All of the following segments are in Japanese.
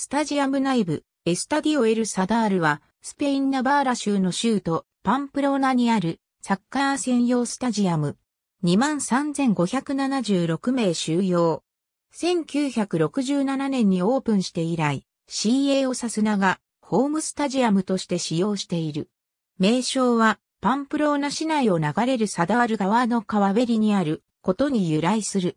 スタジアム内部、エスタディオ・エル・サダールは、スペイン・ナバーラ州の州都、パンプローナにある、サッカー専用スタジアム。23,576名収容。1967年にオープンして以来、CA を指す名が、ホームスタジアムとして使用している。名称は、パンプローナ市内を流れるサダール川の川べりにあることに由来する。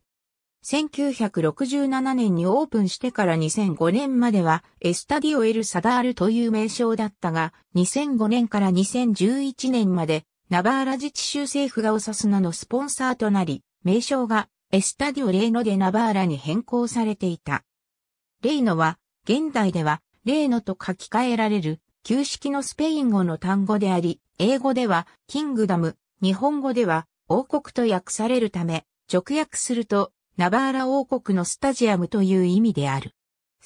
1967年にオープンしてから2005年まではエスタディオエルサダールという名称だったが、2005年から2011年までナバーラ自治州政府がオサスナのスポンサーとなり、名称がエスタディオレイノでナバーラに変更されていた。レイノは、現代ではレイノと書き換えられる旧式のスペイン語の単語であり、英語ではキングダム、日本語では王国と訳されるため、直訳するとナバーラ王国のスタジアムという意味である。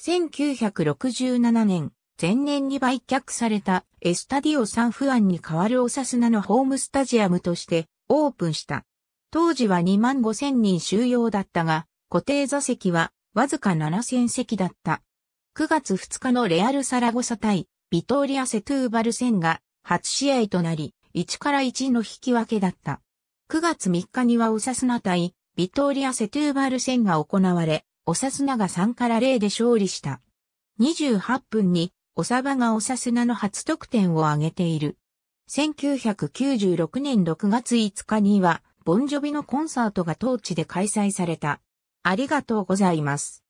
1967年、前年に売却されたエスタディオ・サンフアンに代わるオサスナのホームスタジアムとしてオープンした。当時は2万5千人収容だったが、固定座席はわずか7千席だった。9月2日のレアル・サラゴサ対ビトーリア・セトゥーバル戦が初試合となり、1から1の引き分けだった。9月3日にはオサスナ対ビトーリア・セトゥーバル戦が行われ、オサスナが3から0で勝利した。28分に、オサバがオサスナの初得点を挙げている。1996年6月5日には、ボンジョビのコンサートが当地で開催された。ありがとうございます。